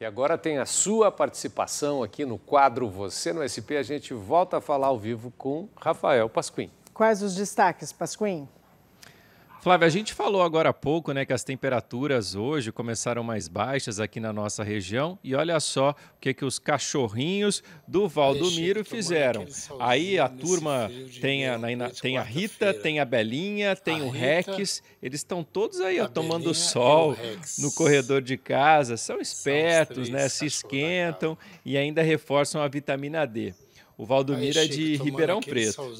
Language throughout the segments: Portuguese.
E agora tem a sua participação aqui no quadro Você no SP. A gente volta a falar ao vivo com Rafael Pasquim. Quais os destaques, Pasquim? Flávia, a gente falou agora há pouco né, que as temperaturas hoje começaram mais baixas aqui na nossa região e olha só o que, que os cachorrinhos do Valdomiro fizeram. Aí a turma tem a, na, tem a Rita, tem a Belinha, tem a o Rita, Rex, eles estão todos aí ó, tomando sol no corredor de casa, são espertos, são né, se esquentam e ainda reforçam a vitamina D. O Valdomiro é de Ribeirão Preto.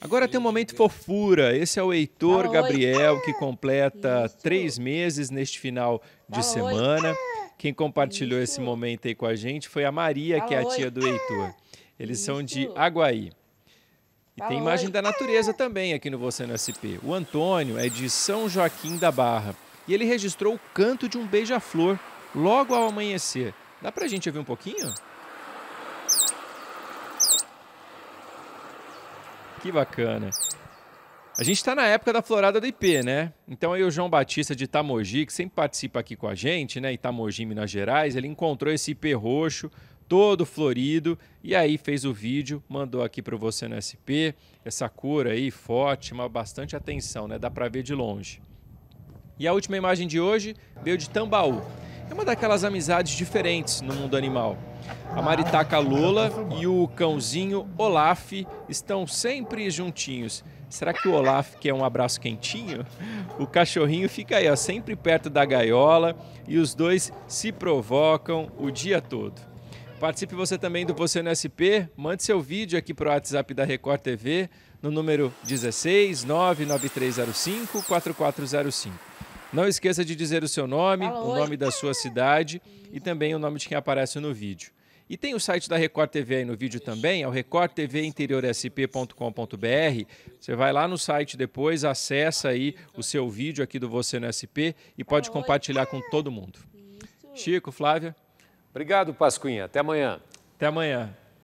Agora tem um momento fofura. Esse é o Heitor Gabriel, que completa Isso. três meses neste final de semana. Quem compartilhou Isso. esse momento aí com a gente foi a Maria, que é a tia do Heitor. Eles Isso. são de Aguaí. E tem imagem da natureza também aqui no Você no SP. O Antônio é de São Joaquim da Barra. E ele registrou o canto de um beija-flor logo ao amanhecer. Dá pra gente ouvir um pouquinho? Que bacana. A gente está na época da florada do IP, né? Então aí o João Batista de Itamogi, que sempre participa aqui com a gente, né? Itamogi, Minas Gerais, ele encontrou esse IP roxo, todo florido, e aí fez o vídeo, mandou aqui para você no SP. Essa cor aí, forte, chama bastante atenção, né? Dá para ver de longe. E a última imagem de hoje veio de Tambaú é uma daquelas amizades diferentes no mundo animal. A maritaca Lola e o cãozinho Olaf estão sempre juntinhos. Será que o Olaf quer um abraço quentinho? O cachorrinho fica aí, ó, sempre perto da gaiola e os dois se provocam o dia todo. Participe você também do Você no SP. Mande seu vídeo aqui para o WhatsApp da Record TV no número 16 99305 4405. Não esqueça de dizer o seu nome, o nome da sua cidade e também o nome de quem aparece no vídeo. E tem o site da Record TV aí no vídeo também, é o recordtvinteriorsp.com.br. Você vai lá no site depois, acessa aí o seu vídeo aqui do Você no SP e pode compartilhar com todo mundo. Chico, Flávia. Obrigado, Pasquinha. Até amanhã. Até amanhã.